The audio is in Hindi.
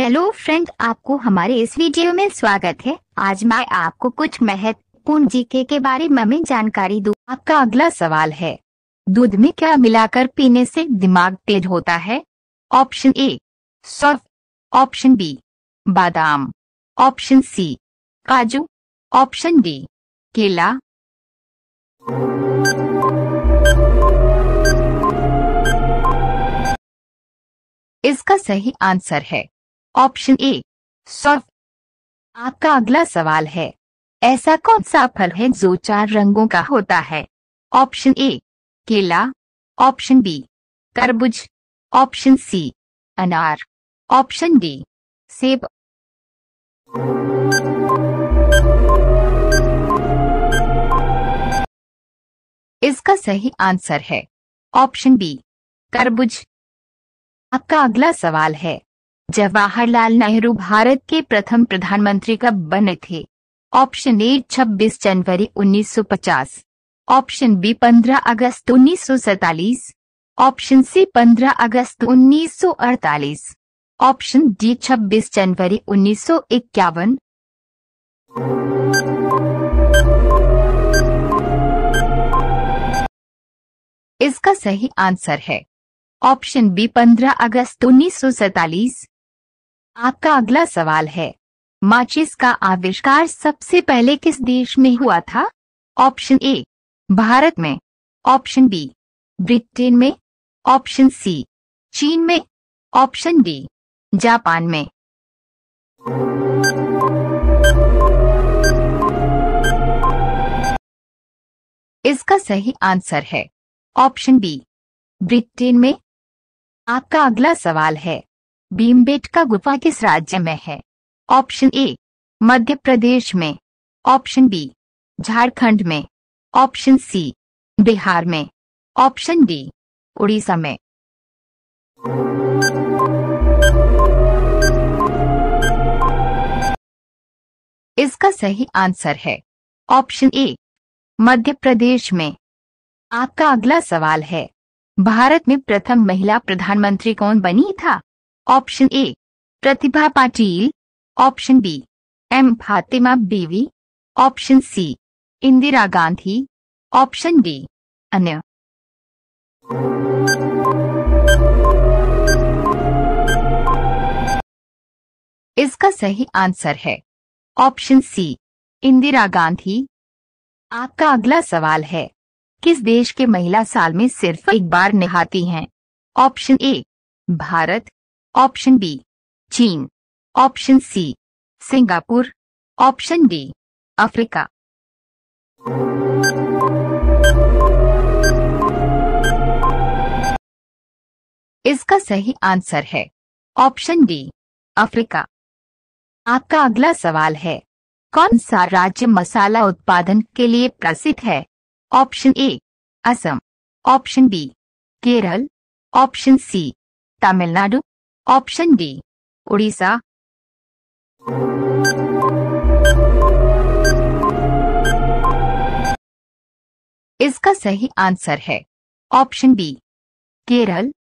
हेलो फ्रेंड आपको हमारे इस वीडियो में स्वागत है आज मैं आपको कुछ महत्वपूर्ण जीके के बारे में जानकारी दू आपका अगला सवाल है दूध में क्या मिलाकर पीने से दिमाग तेज होता है ऑप्शन ए सौफ ऑप्शन बी बादाम ऑप्शन सी काजू ऑप्शन डी केला इसका सही आंसर है ऑप्शन ए सॉफ्ट आपका अगला सवाल है ऐसा कौन सा फल है जो चार रंगों का होता है ऑप्शन ए केला ऑप्शन बी करबुज ऑप्शन सी अनार ऑप्शन डी सेब इसका सही आंसर है ऑप्शन बी करबुज आपका अगला सवाल है जवाहरलाल नेहरू भारत के प्रथम प्रधानमंत्री कब बने थे ऑप्शन ए 26 जनवरी 1950 ऑप्शन बी 15 अगस्त 1947 ऑप्शन सी 15 अगस्त 1948 ऑप्शन डी 26 जनवरी उन्नीस सौ इक्यावन इसका सही आंसर है ऑप्शन बी 15 अगस्त उन्नीस सौ सैतालीस आपका अगला सवाल है माचिस का आविष्कार सबसे पहले किस देश में हुआ था ऑप्शन ए भारत में ऑप्शन बी ब्रिटेन में ऑप्शन सी चीन में ऑप्शन डी जापान में इसका सही आंसर है ऑप्शन बी ब्रिटेन में आपका अगला सवाल है भीमबेट का गुफा किस राज्य में है ऑप्शन ए मध्य प्रदेश में ऑप्शन बी झारखंड में ऑप्शन सी बिहार में ऑप्शन डी उड़ीसा में इसका सही आंसर है ऑप्शन ए मध्य प्रदेश में आपका अगला सवाल है भारत में प्रथम महिला प्रधानमंत्री कौन बनी था option A Pratibha Patil option B M Fatima Beevi option C Indira Gandhi option D अन्य इसका सही आंसर है ऑप्शन सी इंदिरा गांधी आपका अगला सवाल है किस देश के महिला साल में सिर्फ एक बार नहाती हैं? Option A Bharat option B चीन option C Singapore option D Africa इसका सही आंसर है ऑप्शन डी अफ्रीका आपका अगला सवाल है कौन सा राज्य मसाला उत्पादन के लिए प्रसिद्ध है option A Assam option B Kerala option C Tamil Nadu option D Orissa इसका सही आंसर है ऑप्शन बी केरल